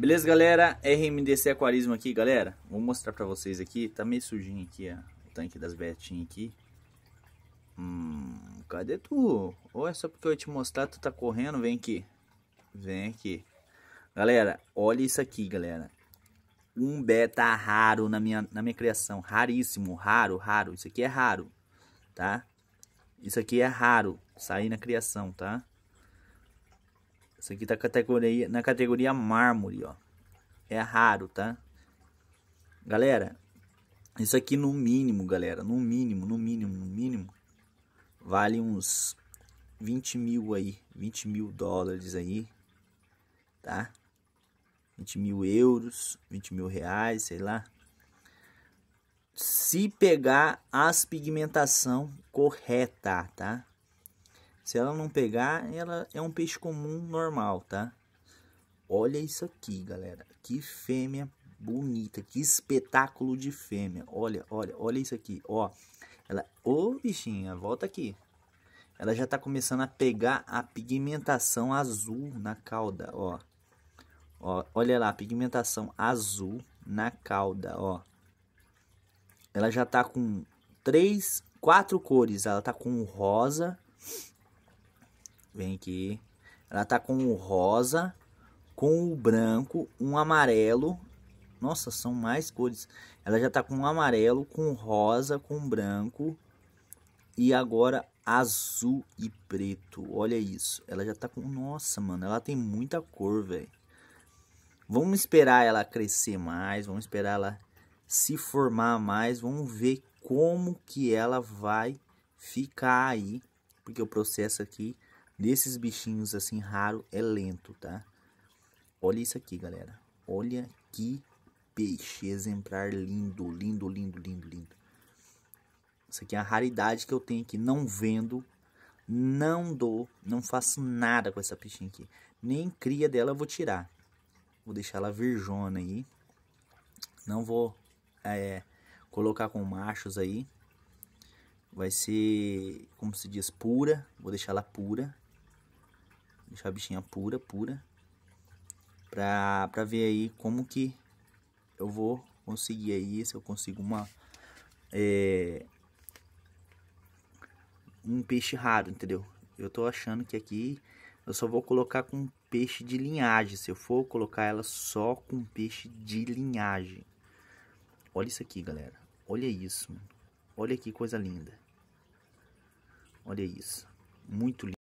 Beleza, galera? RMDC Aquarismo aqui, galera. Vou mostrar pra vocês aqui. Tá meio sujinho aqui, ó. O tanque das betinhas aqui. Hum, cadê tu? Ou é só porque eu ia te mostrar, tu tá correndo? Vem aqui. Vem aqui. Galera, olha isso aqui, galera. Um beta raro na minha, na minha criação. Raríssimo, raro, raro. Isso aqui é raro, tá? Isso aqui é raro. Sair na criação, tá? Isso aqui tá categoria, na categoria mármore, ó. É raro, tá? Galera, isso aqui no mínimo, galera, no mínimo, no mínimo, no mínimo, vale uns 20 mil aí, 20 mil dólares aí, tá? 20 mil euros, 20 mil reais, sei lá. Se pegar as pigmentação correta, tá? Se ela não pegar, ela é um peixe comum normal, tá? Olha isso aqui, galera. Que fêmea bonita, que espetáculo de fêmea. Olha, olha, olha isso aqui, ó. Ela, ô bichinha, volta aqui. Ela já tá começando a pegar a pigmentação azul na cauda, ó. Ó, olha lá, pigmentação azul na cauda, ó. Ela já tá com três, quatro cores. Ela tá com rosa, Vem aqui. Ela tá com o rosa, com o branco, um amarelo. Nossa, são mais cores. Ela já tá com o amarelo, com rosa, com branco. E agora azul e preto. Olha isso. Ela já tá com... Nossa, mano. Ela tem muita cor, velho. Vamos esperar ela crescer mais. Vamos esperar ela se formar mais. Vamos ver como que ela vai ficar aí. Porque o processo aqui Desses bichinhos assim raro é lento, tá? Olha isso aqui, galera. Olha que peixe exemplar lindo, lindo, lindo, lindo, lindo. Isso aqui é a raridade que eu tenho aqui. Não vendo, não dou, não faço nada com essa peixinha aqui. Nem cria dela eu vou tirar. Vou deixar ela virjona aí. Não vou é, colocar com machos aí. Vai ser, como se diz, pura. Vou deixar ela pura. Deixar a bichinha pura, pura. Pra, pra ver aí como que eu vou conseguir aí, se eu consigo uma... É, um peixe raro, entendeu? Eu tô achando que aqui eu só vou colocar com peixe de linhagem. Se eu for colocar ela só com peixe de linhagem. Olha isso aqui, galera. Olha isso. Mano. Olha que coisa linda. Olha isso. Muito lindo.